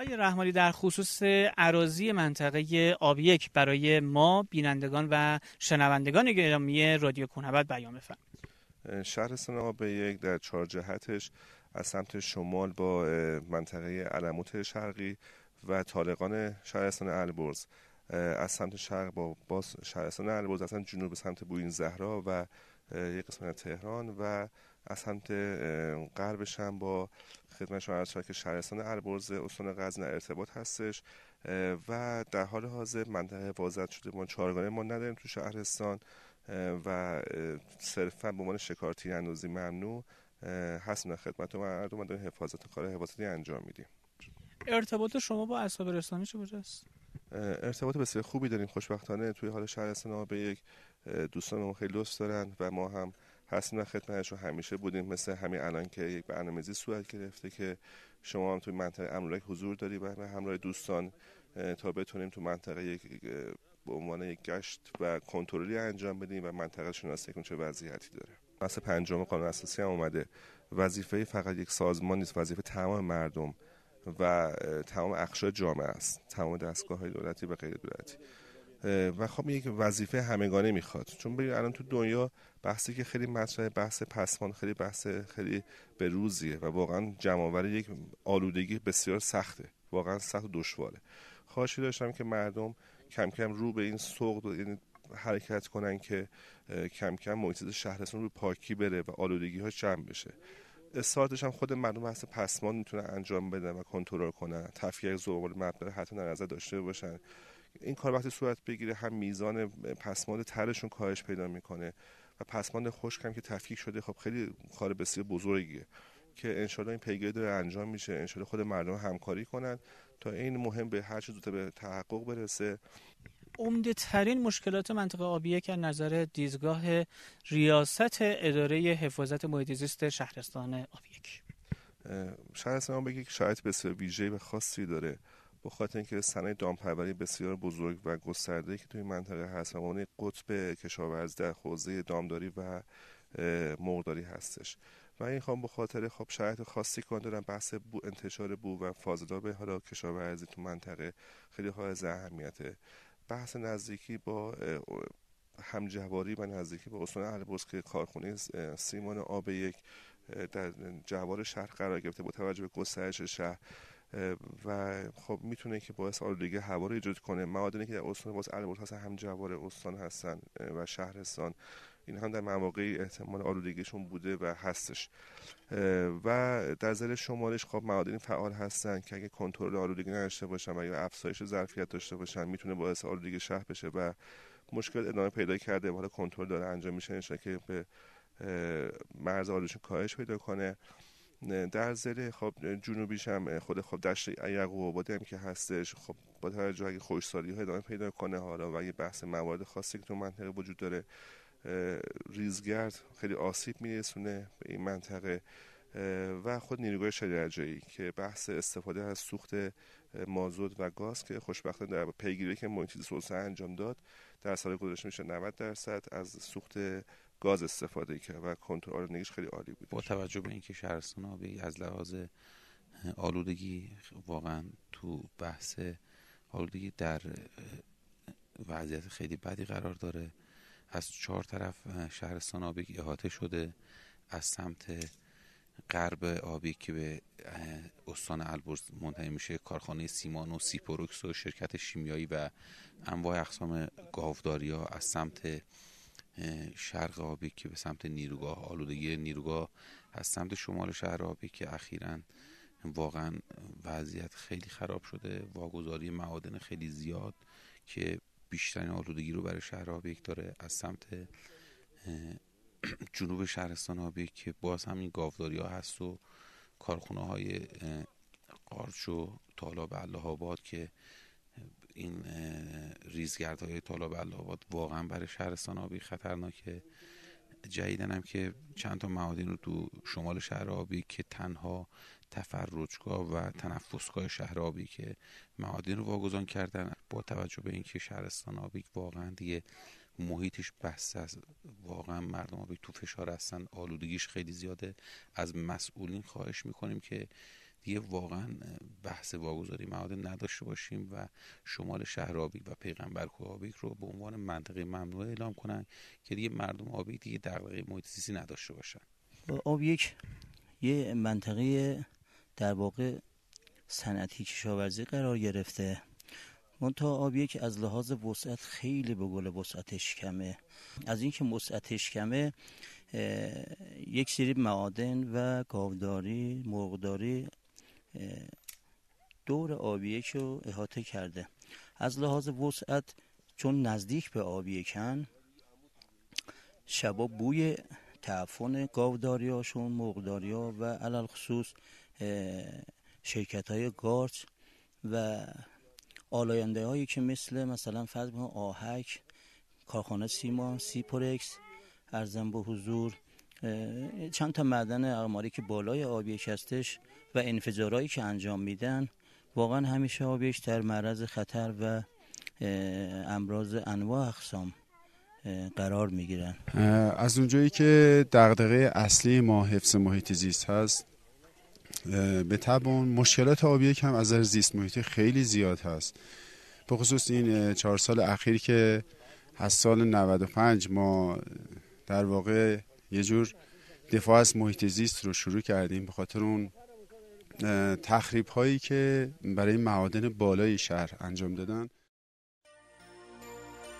آقای رحمانی در خصوص عراضی منطقه آبیک برای ما بینندگان و شنوندگان گرامی رادیو کنبت بیان بفرمایید آب یک در چهار جهتش از سمت شمال با منطقه علموت شرقی و طالقان شهرستان البرز از سمت شرق با شهرستان البرز از سمت جنوب سمت بوین زهرا و یک قسمت تهران و از سمت غربش هم با خدمت شما عرض که شهرستان البرز استان غزن ارتباط هستش و در حال حاضر منطقه حفاظت شده ما چهارگانه ما نداریم تو شهرستان و صرفا به عنوان شکار تیراندازی ممنوع هستیم خدمت مردم و داریم حفاظت کار حفاظتی انجام میدیم ارتباط شما با اصحاب رسانی کجاست؟ ارتباط بسیار خوبی داریم خوشبختانه توی حال شهرستان به یک دوستان خیلی دوست دارن و ما هم هستیم ما خدمتشون همیشه بودیم مثل همین الان که یک برنامه‌ریزی صورت گرفته که شما هم توی منطقه امرولک حضور داری و همراه دوستان تا بتونیم تو منطقه یک به عنوان یک گشت و کنترلی انجام بدیم و منطقه شناسایی کنیم چه وضعیتی داره اصل پنجم قانون اساسی هم اومده وظیفه فقط یک سازمان نیست وظیفه تمام مردم و تمام اقشار جامعه است تمام دستگاه های دولتی و غیر دولتی و خب یک وظیفه همگانه میخواد چون ببین الان تو دنیا بحثی که خیلی مطرح بحث پسمان خیلی بحث خیلی به روزیه و واقعا جمعآوری یک آلودگی بسیار سخته واقعا سخت و دشواره خواهشی داشتم که مردم کم کم رو به این سوق این یعنی حرکت کنن که کم کم محیط شهرستون رو پاکی بره و آلودگی ها جمع بشه استارتش هم خود مردم هست پسمان میتونن انجام بدن و کنترل کنن تفکیک زباله مبدل حتی در نظر داشته باشن این کار وقتی صورت بگیره هم میزان پسماند ترشون کاهش پیدا میکنه و پسماند خشک هم که تفکیک شده خب خیلی کار بسیار بزرگیه که انشالله این پیگیری داره انجام میشه انشالله خود مردم همکاری کنن تا این مهم به هر چه زودتر به تحقق برسه عمده ترین مشکلات منطقه آبیه که نظر دیزگاه ریاست اداره حفاظت محیط زیست شهرستان آبیک شهرستان آبیک شاید بسیار ویژه و خاصی داره بخاطر خاطر اینکه صنایع دامپروری بسیار بزرگ و گسترده که توی منطقه هست و قطب کشاورزی در حوزه دامداری و مرغداری هستش و این خواهم به خاطر خب شرایط خاصی کن دارم بحث بو انتشار بو و به حالا کشاورزی تو منطقه خیلی های اهمیته بحث نزدیکی با همجواری و نزدیکی به استان البرز که کارخونه سیمان آب یک در جوار شهر قرار گرفته با توجه به گسترش شهر و خب میتونه که باعث آلودگی هوا رو ایجاد کنه معادنی که در استان باز البرز هم جوار استان هستن و شهرستان این هم در مواقع احتمال آلودگیشون بوده و هستش و در زل شمالش خب معادن فعال هستن که اگه کنترل آلودگی نداشته باشن و یا افزایش ظرفیت داشته باشن میتونه باعث آلودگی شهر بشه و مشکل ادامه پیدا کرده و حالا کنترل داره انجام میشه که به مرز آلودگی کاهش پیدا کنه در زل خب جنوبیش هم خود خب دشت یعقوب آبادی هم که هستش خب با توجه اگه خوشسالی ادامه پیدا کنه حالا و بحث موارد خاصی که تو منطقه وجود داره ریزگرد خیلی آسیب میرسونه به این منطقه و خود نیروگاه شجرجایی که بحث استفاده از سوخت مازود و گاز که خوشبختانه در پیگیری که محیط زیست انجام داد در سال گذشته میشه 90 درصد از سوخت گاز استفاده کرد و کنترل آلودگیش خیلی عالی بود با توجه به اینکه شهرستان آبی از لحاظ آلودگی واقعا تو بحث آلودگی در وضعیت خیلی بدی قرار داره از چهار طرف شهرستان آبی احاطه شده از سمت غرب آبی که به استان البرز منتهی میشه کارخانه سیمان و سیپروکس و شرکت شیمیایی و انواع اقسام گاوداری ها از سمت شرق آبی که به سمت نیروگاه آلودگی نیروگاه از سمت شمال شهر آبی که اخیرا واقعا وضعیت خیلی خراب شده واگذاری معادن خیلی زیاد که بیشترین آلودگی رو برای شهر آبی داره از سمت جنوب شهرستان آبی که باز هم این گاوداری ها هست و کارخونه های قارچ و تالاب الله آباد که این های تالاب علاوات واقعا برای شهرستان آبی خطرناکه جدیدن هم که چند تا موادین رو تو شمال شهر آبی که تنها تفرجگاه و تنفسگاه شهر آبی که معادین رو واگذان کردن با توجه به اینکه شهرستان آبی واقعا دیگه محیطش بسته است واقعا مردم آبی تو فشار هستن آلودگیش خیلی زیاده از مسئولین خواهش میکنیم که دیگه واقعا بحث واگذاری معادن نداشته باشیم و شمال شهر آبیک و پیغمبر کوه آبیک رو به عنوان منطقه ممنوع اعلام کنن که دیگه مردم آبیک دیگه دغدغه محیط زیستی نداشته باشن خب، آبیک یه منطقه در واقع صنعتی کشاورزی قرار گرفته تا آب یک از لحاظ وسعت خیلی به گل وسعتش کمه از اینکه وسعتش کمه یک سری معادن و گاوداری مرغداری دور آبیک رو احاطه کرده از لحاظ وسعت چون نزدیک به آبیکن شبا بوی تعفن گاوداریاشون مقداریا و علال خصوص شرکت های گارچ و آلاینده هایی که مثل مثلا فرض آهک کارخانه سیمان سیپورکس ارزم به حضور چند تا معدن اقماری که بالای آبیش هستش و انفجارهایی که انجام میدن واقعا همیشه آبیش در معرض خطر و امراض انواع اقسام قرار میگیرن از اونجایی که دقدقه اصلی ما حفظ محیط زیست هست به طب مشکلات آبی هم از زیست محیطی خیلی زیاد هست به خصوص این چهار سال اخیر که از سال 95 ما در واقع یه جور دفاع از محیط زیست رو شروع کردیم به خاطر اون تخریب هایی که برای معادن بالای شهر انجام دادن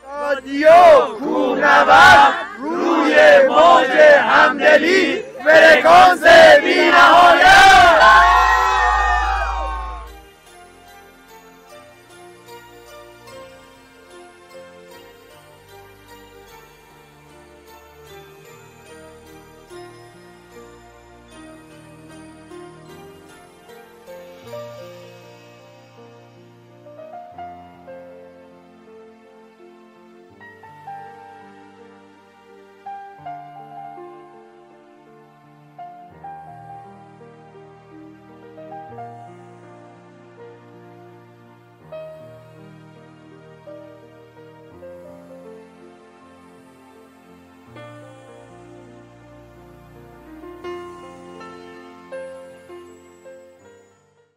رادیو کوهنورد روی موج همدلی فرکانس بینهایت